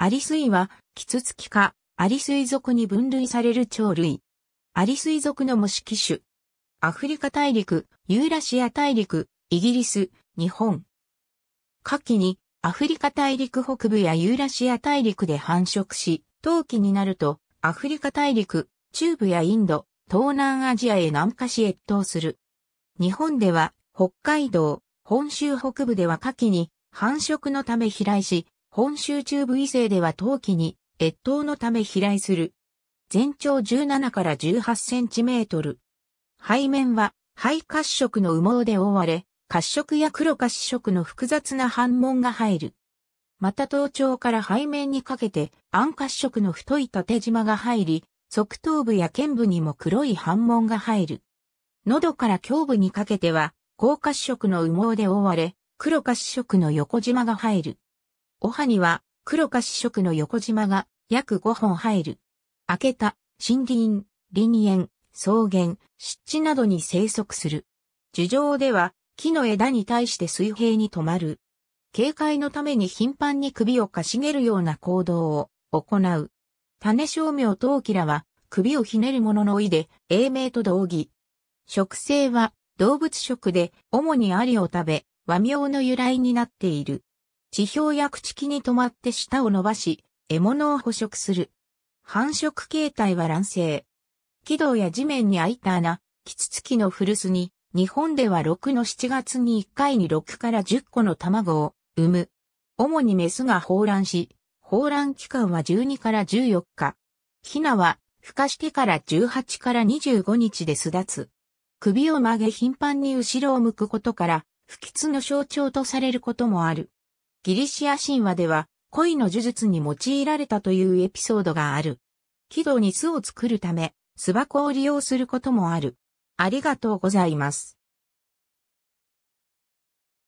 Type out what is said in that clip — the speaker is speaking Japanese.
アリスイは、キツツキ科、アリスイ属に分類される鳥類。アリスイ属の模式種。アフリカ大陸、ユーラシア大陸、イギリス、日本。夏季に、アフリカ大陸北部やユーラシア大陸で繁殖し、冬季になると、アフリカ大陸、中部やインド、東南アジアへ南下し越冬する。日本では、北海道、本州北部では夏季に、繁殖のため飛来し、本州中部以西では冬季に越冬のため飛来する。全長17から18センチメートル。背面は肺褐色の羽毛で覆われ、褐色や黒褐色の複雑な斑紋が入る。また頭頂から背面にかけて暗褐色の太い縦縞が入り、側頭部や剣部にも黒い斑紋が入る。喉から胸部にかけては、高褐色の羽毛で覆われ、黒褐色の横縞が入る。おはには黒か四色の横縞が約5本入る。明けた、森林、林園、草原、湿地などに生息する。樹上では木の枝に対して水平に止まる。警戒のために頻繁に首をかしげるような行動を行う。種照明陶器らは首をひねる者の意で英名と同義。食性は動物食で主にアリを食べ和名の由来になっている。地表や朽木に止まって舌を伸ばし、獲物を捕食する。繁殖形態は卵生。軌道や地面に開いた穴、キツツキの古巣に、日本では6の7月に1回に6から10個の卵を産む。主にメスが放卵し、放卵期間は12から14日。ヒナは、孵化してから18から25日で巣立つ。首を曲げ頻繁に後ろを向くことから、不吉の象徴とされることもある。ギリシア神話では恋の呪術に用いられたというエピソードがある。軌道に巣を作るため巣箱を利用することもある。ありがとうございます。